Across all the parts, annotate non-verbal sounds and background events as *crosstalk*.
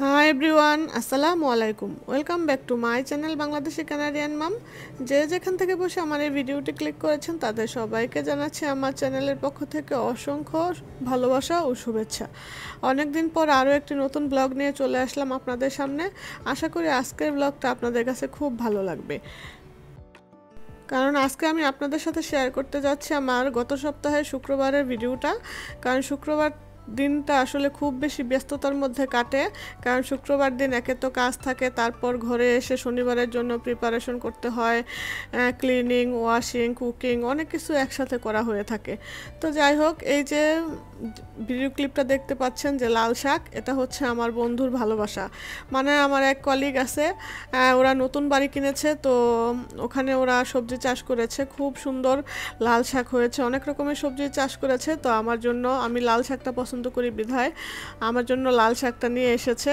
high everyone আসসালামু আলাইকুম welcome back to my channel Bangladeshi Canadian mom যে যেখান থেকে বসে আমার এই ভিডিওটি ক্লিক করেছেন তাদের সবাইকে জানাচ্ছি আমার চ্যানেলের পক্ষ থেকে অসংখ্য ভালোবাসা ও শুভেচ্ছা অনেকদিন পর আরও একটি নতুন ব্লগ নিয়ে চলে আসলাম আপনাদের সামনে আশা করি আজকের ব্লগটা আপনাদের কাছে খুব ভালো লাগবে কারণ আজকে আমি আপনাদের সাথে শেয়ার করতে যাচ্ছি আমার গত সপ্তাহে শুক্রবারের ভিডিওটা কারণ শুক্রবার দিনটা আসলে খুব বেশি ব্যস্ততার মধ্যে কাটে কারণ শুক্রবার দিন একে তো কাজ থাকে তারপর ঘরে এসে শনিবারের জন্য প্রিপারেশন করতে হয় ক্লিনিং ওয়াশিং কুকিং অনেক কিছু একসাথে করা হয়ে থাকে তো যাই হোক এই যে ভিডিও ক্লিপটা দেখতে পাচ্ছেন যে লাল শাক এটা হচ্ছে আমার বন্ধুর ভালোবাসা মানে আমার এক কলিগ আছে ওরা নতুন বাড়ি কিনেছে তো ওখানে ওরা সবজি চাষ করেছে খুব সুন্দর লাল শাক হয়েছে অনেক রকমের সবজি চাষ করেছে তো আমার জন্য আমি লাল শাকটা পছন্দ পছন্দ করি বিধায় আমার জন্য লাল শাকটা নিয়ে এসেছে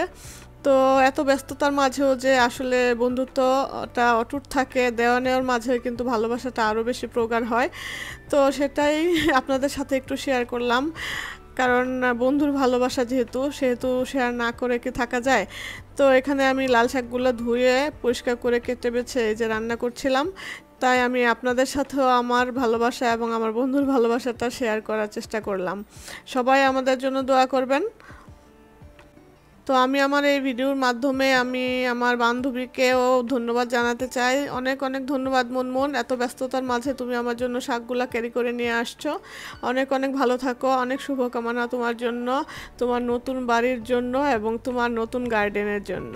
তো এত ব্যস্ততার মাঝেও যে আসলে বন্ধুত্বটা অটুট থাকে দেওয়া নেওয়ার মাঝে কিন্তু ভালোবাসাটা আরও বেশি প্রগাঢ় হয় তো সেটাই আপনাদের সাথে একটু শেয়ার করলাম কারণ বন্ধুর ভালোবাসা যেহেতু সেহেতু শেয়ার না করে কি থাকা যায় তো এখানে আমি লাল শাকগুলো ধুয়ে পরিষ্কার করে কেটে বেছে যে রান্না করছিলাম তাই আমি আপনাদের সাথেও আমার ভালোবাসা এবং আমার বন্ধুর ভালোবাসাটা শেয়ার করার চেষ্টা করলাম সবাই আমাদের জন্য দোয়া করবেন তো আমি আমার এই ভিডিওর মাধ্যমে আমি আমার বান্ধবীকেও ধন্যবাদ জানাতে চাই অনেক অনেক ধন্যবাদ মনমন এত ব্যস্ততার মাঝে তুমি আমার জন্য শাকগুলা ক্যারি করে নিয়ে আসছো অনেক অনেক ভালো থাকো অনেক শুভকামনা তোমার জন্য তোমার নতুন বাড়ির জন্য এবং তোমার নতুন গার্ডেনের জন্য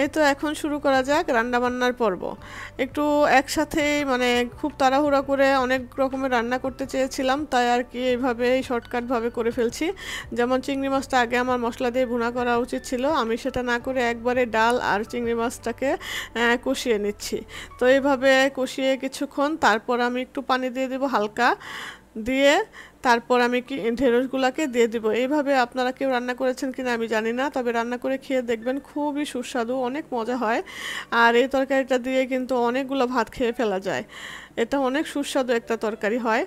এই তো এখন শুরু করা যাক রান্নাবান্নার পর্ব একটু একসাথে মানে খুব তাড়াহুড়া করে অনেক রকমের রান্না করতে চেয়েছিলাম তাই আর কি এইভাবে শর্টকাটভাবে করে ফেলছি যেমন চিংড়ি মাছটা আগে আমার মশলা দিয়ে ভুনা করা উচিত ছিল আমি সেটা না করে একবারে ডাল আর চিংড়ি মাছটাকে কষিয়ে নিচ্ছি তো এইভাবে কষিয়ে কিছুক্ষণ তারপর আমি একটু পানি দিয়ে দেবো হালকা দিয়ে তারপর আমি কি ঢেঁড়সগুলোকে দিয়ে দিব এইভাবে আপনারা কেউ রান্না করেছেন কিনা আমি জানি না তবে রান্না করে খেয়ে দেখবেন খুবই সুস্বাদু অনেক মজা হয় আর এই তরকারিটা দিয়ে কিন্তু অনেকগুলো ভাত খেয়ে ফেলা যায় এটা অনেক সুস্বাদু একটা তরকারি হয়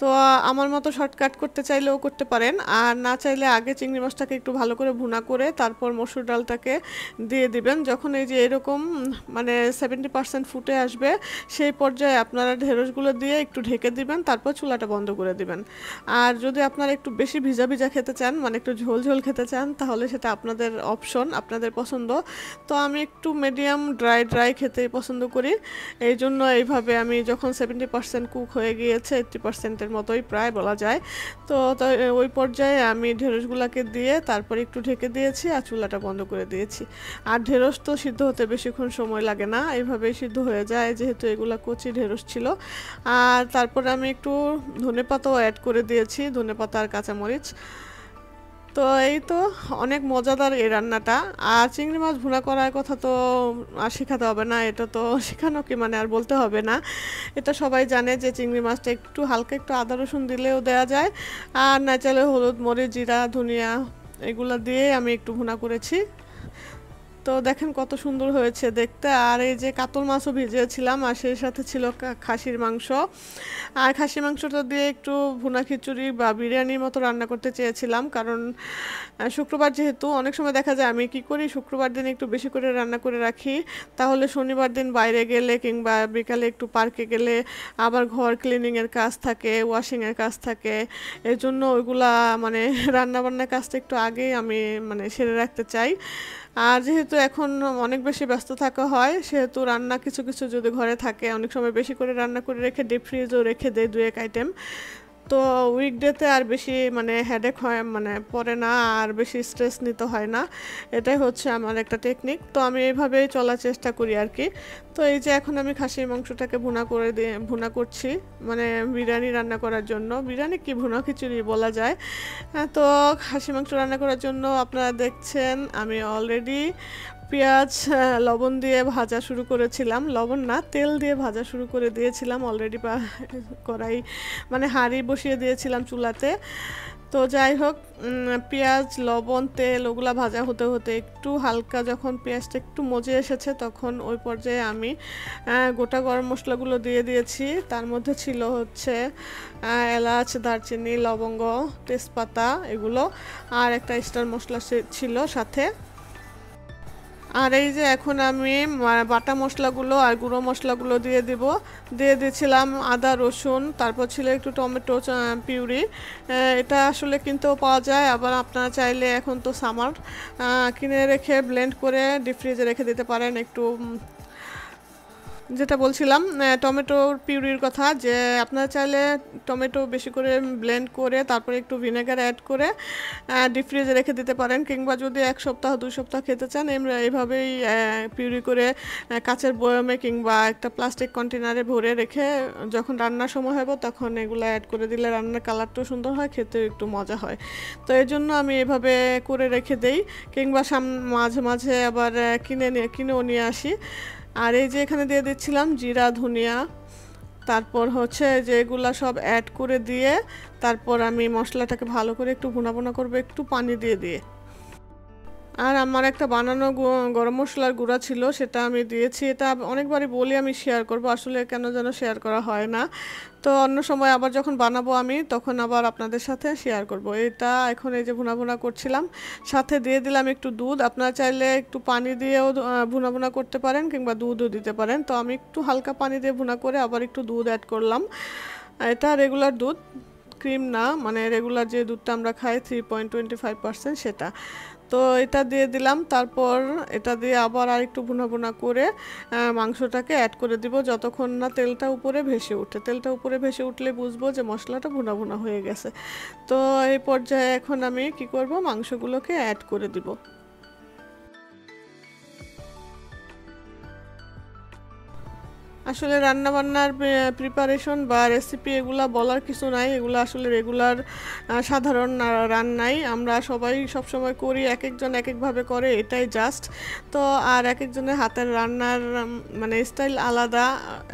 তো আমার মতো শর্টকাট করতে চাইলেও করতে পারেন আর না চাইলে আগে চিংড়ি মাছটাকে একটু ভালো করে ভুনা করে তারপর মসুর ডালটাকে দিয়ে দিবেন যখন এই যে এরকম মানে সেভেন্টি পার্সেন্ট ফুটে আসবে সেই পর্যায়ে আপনারা ঢেঁড়সগুলো দিয়ে একটু ঢেকে দিবেন তারপর চুলাটা বন্ধ করে দিবেন আর যদি আপনারা একটু বেশি ভিজা ভিজা খেতে চান মানে একটু ঝোল ঝোল খেতে চান তাহলে সেটা আপনাদের অপশন আপনাদের পছন্দ তো আমি একটু মিডিয়াম ড্রাই ড্রাই খেতে পছন্দ করি এই জন্য এইভাবে আমি যখন সেভেন্টি পার্সেন্ট কুক হয়ে গিয়েছে এইট্টি পার্সেন্টের মাছের মতোই প্রায় বলা যায় তো ওই পর্যায়ে আমি ঢেঁড়সগুলোকে দিয়ে তারপর একটু ঢেকে দিয়েছি আর চুলাটা বন্ধ করে দিয়েছি আর ঢেঁড়স তো সিদ্ধ হতে বেশিক্ষণ সময় লাগে না এইভাবেই সিদ্ধ হয়ে যায় যেহেতু এগুলো কচি ঢেঁড়স ছিল আর তারপরে আমি একটু ধনে পাতাও অ্যাড করে দিয়েছি ধনে পাতা আর কাঁচামরিচ তো এই তো অনেক মজাদার এই রান্নাটা আর চিংড়ি মাছ ভুনা করার কথা তো আর শেখাতে হবে না এটা তো শেখানো কি মানে আর বলতে হবে না এটা সবাই জানে যে চিংড়ি মাছটা একটু হালকা একটু আদা রসুন দিলেও দেওয়া যায় আর না চাইলে হলুদ মরিচ জিরা ধনিয়া এগুলো দিয়ে আমি একটু ভুনা করেছি তো দেখেন কত সুন্দর হয়েছে দেখতে আর এই যে কাতল মাছও ভিজিয়েছিলাম আর সেই সাথে ছিল খাসির মাংস আর খাসির মাংসটা দিয়ে একটু ভুনা খিচুড়ি বা বিরিয়ানির মতো রান্না করতে চেয়েছিলাম কারণ শুক্রবার যেহেতু অনেক সময় দেখা যায় আমি কি করি শুক্রবার দিন একটু বেশি করে রান্না করে রাখি তাহলে শনিবার দিন বাইরে গেলে কিংবা বিকালে একটু পার্কে গেলে আবার ঘর ক্লিনিংয়ের কাজ থাকে ওয়াশিংয়ের কাজ থাকে এর জন্য ওইগুলা মানে *laughs* রান্নাবান্নার কাজটা একটু আগেই আমি মানে সেরে রাখতে চাই আর যেহেতু এখন অনেক বেশি ব্যস্ত থাকা হয় সেহেতু রান্না কিছু কিছু যদি ঘরে থাকে অনেক সময় বেশি করে রান্না করে রেখে ডিপ ফ্রিজও রেখে দেয় দু এক আইটেম তো উইকডেতে আর বেশি মানে হেডেক হয় মানে পড়ে না আর বেশি স্ট্রেস নিতে হয় না এটাই হচ্ছে আমার একটা টেকনিক তো আমি এইভাবেই চলার চেষ্টা করি আর কি তো এই যে এখন আমি খাসির মাংসটাকে ভুনা করে দিয়ে ভুনা করছি মানে বিরিয়ানি রান্না করার জন্য বিরিয়ানি কি ভুনা খিচুড়ি বলা যায় তো খাসি মাংস রান্না করার জন্য আপনারা দেখছেন আমি অলরেডি পেঁয়াজ লবণ দিয়ে ভাজা শুরু করেছিলাম লবণ না তেল দিয়ে ভাজা শুরু করে দিয়েছিলাম অলরেডি কড়াই মানে হাঁড়ি বসিয়ে দিয়েছিলাম চুলাতে তো যাই হোক পেঁয়াজ লবণ তেল ওগুলো ভাজা হতে হতে একটু হালকা যখন পেঁয়াজটা একটু মজে এসেছে তখন ওই পর্যায়ে আমি গোটা গরম মশলাগুলো দিয়ে দিয়েছি তার মধ্যে ছিল হচ্ছে এলাচ দারচিনি লবঙ্গ তেজপাতা এগুলো আর একটা স্টার মশলা ছিল সাথে আর এই যে এখন আমি বাটা মশলাগুলো আর গুঁড়ো মশলাগুলো দিয়ে দেব দিয়ে দিয়েছিলাম আদা রসুন তারপর ছিল একটু টমেটো পিউরি এটা আসলে কিনতেও পাওয়া যায় আবার আপনারা চাইলে এখন তো সামার কিনে রেখে ব্লেন্ড করে ডিপ ফ্রিজে রেখে দিতে পারেন একটু যেটা বলছিলাম টমেটোর পিউরির কথা যে আপনারা চাইলে টমেটো বেশি করে ব্লেন্ড করে তারপরে একটু ভিনেগার অ্যাড করে ডিপ ফ্রিজে রেখে দিতে পারেন কিংবা যদি এক সপ্তাহ দুই সপ্তাহ খেতে চান এইভাবেই পিউরি করে কাঁচের বয়মে কিংবা একটা প্লাস্টিক কন্টেনারে ভরে রেখে যখন রান্নার সময় হবে তখন এগুলো অ্যাড করে দিলে রান্নার কালারটাও সুন্দর হয় খেতেও একটু মজা হয় তো এর জন্য আমি এভাবে করে রেখে দেই কিংবা সাম মাঝে মাঝে আবার কিনে নিয়ে কিনেও নিয়ে আসি আর এই যে এখানে দিয়ে দিচ্ছিলাম জিরা ধনিয়া তারপর হচ্ছে যে সব অ্যাড করে দিয়ে তারপর আমি মশলাটাকে ভালো করে একটু ভুনা ভুনা করবো একটু পানি দিয়ে দিয়ে আর আমার একটা বানানো গরম মশলার গুঁড়া ছিল সেটা আমি দিয়েছি এটা অনেকবারই বলি আমি শেয়ার করব আসলে কেন যেন শেয়ার করা হয় না তো অন্য সময় আবার যখন বানাবো আমি তখন আবার আপনাদের সাথে শেয়ার করব এটা এখন এই যে ভুনা ভুনা করছিলাম সাথে দিয়ে দিলাম একটু দুধ আপনারা চাইলে একটু পানি দিয়েও ভুনা ভুনা করতে পারেন কিংবা দুধও দিতে পারেন তো আমি একটু হালকা পানি দিয়ে ভুনা করে আবার একটু দুধ অ্যাড করলাম এটা রেগুলার দুধ ক্রিম না মানে রেগুলার যে দুধটা আমরা খাই three point twenty five percent সেটা তো এটা দিয়ে দিলাম তারপর এটা দিয়ে আবার আরেকটু ভুনা ভুনা করে মাংসটাকে অ্যাড করে দিব যতক্ষণ না তেলটা উপরে ভেসে উঠে তেলটা উপরে ভেসে উঠলে বুঝবো যে মশলাটা ভুনা ভুনা হয়ে গেছে তো এই পর্যায়ে এখন আমি কি করব মাংসগুলোকে অ্যাড করে দিব আসলে রান্নাবান্নার প্রিপারেশন বা রেসিপি এগুলা বলার কিছু নাই এগুলো আসলে রেগুলার সাধারণ রান্নাই আমরা সবাই সবসময় করি এক একজন এক একভাবে করে এটাই জাস্ট তো আর এক একজনের হাতের রান্নার মানে স্টাইল আলাদা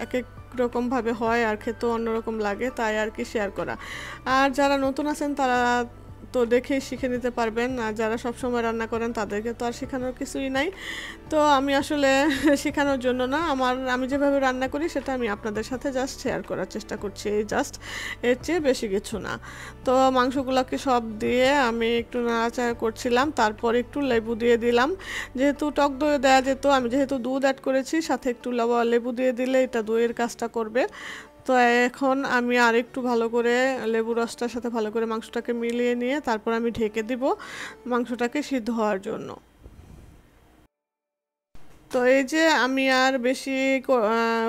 এক এক রকমভাবে হয় আর খেতেও অন্যরকম লাগে তাই আর কি শেয়ার করা আর যারা নতুন আছেন তারা তো দেখেই শিখে নিতে পারবেন আর যারা সবসময় রান্না করেন তাদেরকে তো আর শেখানোর কিছুই নাই তো আমি আসলে *laughs* শেখানোর জন্য না আমার আমি যেভাবে রান্না করি সেটা আমি আপনাদের সাথে জাস্ট শেয়ার করার চেষ্টা করছি এই জাস্ট এর চেয়ে বেশি কিছু না তো মাংসগুলোকে সব দিয়ে আমি একটু নাড়াচাড়া করছিলাম তারপর একটু লেবু দিয়ে দিলাম যেহেতু টক দই দেওয়া যেত আমি যেহেতু দুধ অ্যাড করেছি সাথে একটু লেবু দিয়ে দিলে এটা দইয়ের কাজটা করবে তো এখন আমি আর একটু ভালো করে লেবু রসটার সাথে ভালো করে মাংসটাকে মিলিয়ে নিয়ে তারপর আমি ঢেকে দিব মাংসটাকে সিদ্ধ হওয়ার জন্য তো এই যে আমি আর বেশি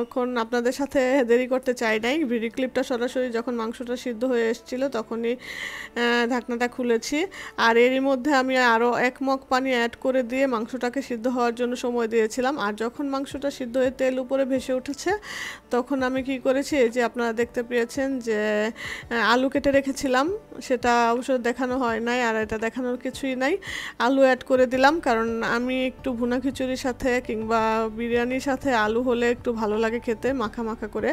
এখন আপনাদের সাথে দেরি করতে চাই নাই ভিডিও ক্লিপটা সরাসরি যখন মাংসটা সিদ্ধ হয়ে এসেছিলো তখনই ঢাকনাটা খুলেছি আর এরই মধ্যে আমি আরও এক মগ পানি অ্যাড করে দিয়ে মাংসটাকে সিদ্ধ হওয়ার জন্য সময় দিয়েছিলাম আর যখন মাংসটা সিদ্ধ হয়ে তেল উপরে ভেসে উঠেছে তখন আমি কি করেছি এই যে আপনারা দেখতে পেয়েছেন যে আলু কেটে রেখেছিলাম সেটা অবশ্য দেখানো হয় নাই আর এটা দেখানোর কিছুই নাই আলু অ্যাড করে দিলাম কারণ আমি একটু ভুনা খিচুড়ির সাথে কিংবা বিরিয়ানির সাথে আলু হলে একটু ভালো লাগে খেতে মাখা মাখা করে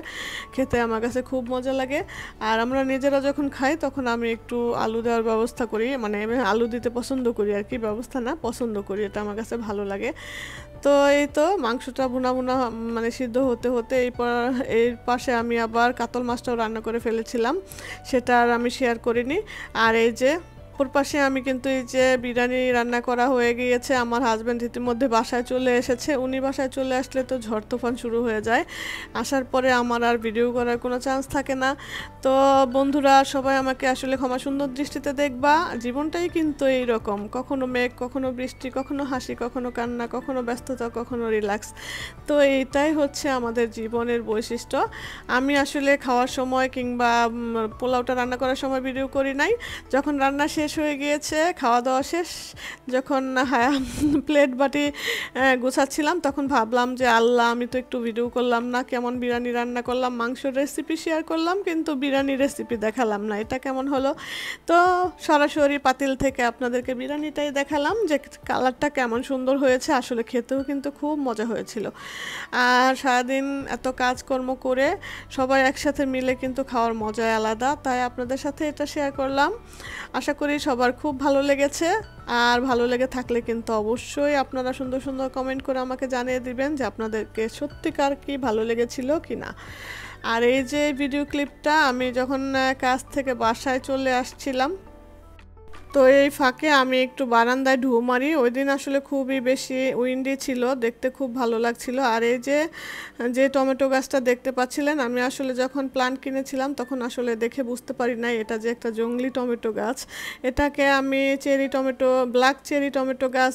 খেতে আমার কাছে খুব মজা লাগে আর আমরা নিজেরা যখন খাই তখন আমি একটু আলু দেওয়ার ব্যবস্থা করি মানে আমি আলু দিতে পছন্দ করি আর কি ব্যবস্থা না পছন্দ করি এটা আমার কাছে ভালো লাগে তো এই তো মাংসটা ভুনা ভুনা মানে সিদ্ধ হতে হতে এই এর পাশে আমি আবার কাতল মাছটাও রান্না করে ফেলেছিলাম সেটা আর আমি শেয়ার করিনি আর এই যে অপর পাশে আমি কিন্তু এই যে বিরিয়ানি রান্না করা হয়ে গিয়েছে আমার হাজব্যান্ড ইতিমধ্যে বাসায় চলে এসেছে উনি বাসায় চলে আসলে তো ঝড় তুফান শুরু হয়ে যায় আসার পরে আমার আর ভিডিও করার কোনো চান্স থাকে না তো বন্ধুরা সবাই আমাকে আসলে ক্ষমা সুন্দর দৃষ্টিতে দেখবা জীবনটাই কিন্তু এই রকম কখনো মেঘ কখনো বৃষ্টি কখনো হাসি কখনো কান্না কখনো ব্যস্ততা কখনো রিল্যাক্স তো এইটাই হচ্ছে আমাদের জীবনের বৈশিষ্ট্য আমি আসলে খাওয়ার সময় কিংবা পোলাওটা রান্না করার সময় ভিডিও করি নাই যখন রান্না শেষ শেষ হয়ে গিয়েছে খাওয়া দাওয়া শেষ যখন *laughs* প্লেট বাটি গোছাচ্ছিলাম তখন ভাবলাম যে আল্লাহ আমি তো একটু ভিডিও করলাম না কেমন বিরিয়ানি রান্না করলাম মাংসর রেসিপি শেয়ার করলাম কিন্তু বিরিয়ানি রেসিপি দেখালাম না এটা কেমন হলো তো সরাসরি পাতিল থেকে আপনাদেরকে বিরিয়ানিটাই দেখালাম যে কালারটা কেমন সুন্দর হয়েছে আসলে খেতেও কিন্তু খুব মজা হয়েছিল আর সারাদিন এত কাজকর্ম করে সবাই একসাথে মিলে কিন্তু খাওয়ার মজা আলাদা তাই আপনাদের সাথে এটা শেয়ার করলাম আশা করি সবার খুব ভালো লেগেছে আর ভালো লেগে থাকলে কিন্তু অবশ্যই আপনারা সুন্দর সুন্দর কমেন্ট করে আমাকে জানিয়ে দিবেন যে আপনাদেরকে সত্যিকার কি ভালো লেগেছিল কি না আর এই যে ভিডিও ক্লিপটা আমি যখন কাজ থেকে বাসায় চলে আসছিলাম তো এই ফাঁকে আমি একটু বারান্দায় ঢু মারি ওই দিন আসলে খুবই বেশি উইন্ডি ছিল দেখতে খুব ভালো লাগছিল আর এই যে যে টমেটো গাছটা দেখতে পাচ্ছিলেন আমি আসলে যখন প্লান্ট কিনেছিলাম তখন আসলে দেখে বুঝতে পারি নাই এটা যে একটা জঙ্গলি টমেটো গাছ এটাকে আমি cherry tomato black cherry tomato গাছ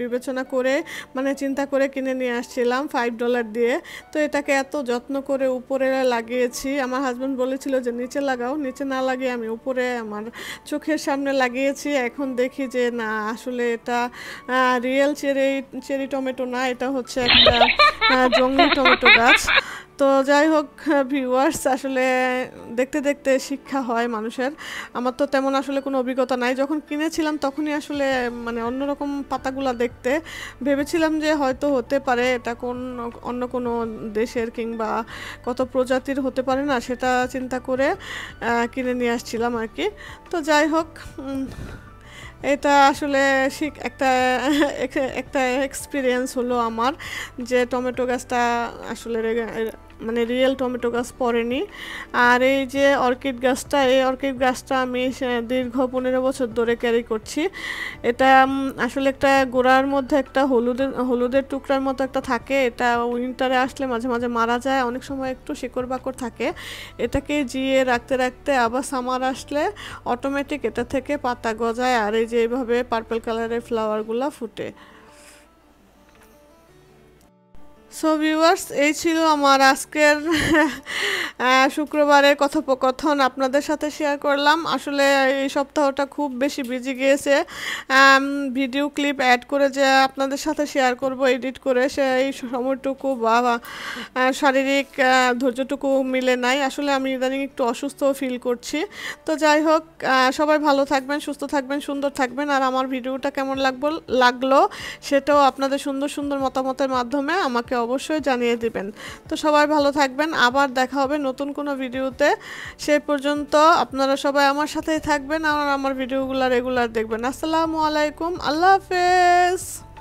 বিবেচনা করে মানে চিন্তা করে কিনে নিয়ে আসছিলাম ফাইভ ডলার দিয়ে তো এটাকে এত যত্ন করে উপরে লাগিয়েছি আমার হাজব্যান্ড বলেছিল যে নিচে লাগাও নিচে না লাগিয়ে আমি উপরে আমার চোখের সামনে লাগিয়ে নিয়েছি এখন দেখি যে না আসলে এটা রিয়েল চেরি চেরি টমেটো না এটা হচ্ছে একটা জঙ্গলি টমেটো গাছ তো যাই হোক ভিউয়ার্স *laughs* আসলে দেখতে দেখতে শিক্ষা হয় মানুষের আমার তো তেমন আসলে কোনো অভিজ্ঞতা নাই যখন কিনেছিলাম তখনই আসলে মানে অন্যরকম পাতাগুলো দেখতে ভেবেছিলাম যে হয়তো হতে পারে এটা কোন অন্য কোনো দেশের কিংবা কত প্রজাতির হতে পারে না সেটা চিন্তা করে কিনে নিয়ে আসছিলাম আর কি তো যাই হোক এটা আসলে শিখ একটা *laughs* একটা এক্সপিরিয়েন্স হলো আমার যে টমেটো গাছটা আসলে মানে রিয়েল টমেটো গাছ পড়েনি আর এই যে অর্কিড গাছটা এই অর্কিড গাছটা আমি দীর্ঘ পনেরো বছর ধরে ক্যারি করছি এটা আসলে একটা গোড়ার মধ্যে একটা হলুদের হলুদের টুকরার মতো একটা থাকে এটা উইন্টারে আসলে মাঝে মাঝে মারা যায় অনেক সময় একটু শিকড় বাকড় থাকে এটাকে জিয়ে রাখতে রাখতে আবার সামার আসলে অটোমেটিক এটা থেকে পাতা গজায় আর এই যে এইভাবে পার্পল কালারের ফ্লাওয়ারগুলো ফুটে সো ভিউয়ার্স এই ছিল আমার আজকের *laughs* শুক্রবারের কথোপকথন আপনাদের সাথে শেয়ার করলাম আসলে এই সপ্তাহটা খুব বেশি বিজি গিয়েছে ভিডিও ক্লিপ অ্যাড করে যে আপনাদের সাথে শেয়ার করব এডিট করে সে এই সময়টুকু বা শারীরিক ধৈর্যটুকু মিলে নাই আসলে আমি ইদানিং একটু অসুস্থ ফিল করছি তো যাই হোক সবাই ভালো থাকবেন সুস্থ থাকবেন সুন্দর থাকবেন আর আমার ভিডিওটা কেমন লাগবো লাগলো সেটাও আপনাদের সুন্দর সুন্দর মতামতের মাধ্যমে আমাকে অবশ্যই জানিয়ে দিবেন তো সবাই ভালো থাকবেন আবার দেখা হবে নতুন কোনো ভিডিওতে সেই পর্যন্ত আপনারা সবাই আমার সাথেই থাকবেন আর আমার ভিডিওগুলো রেগুলার দেখবেন আসসালামু আলাইকুম আল্লাহ হাফেজ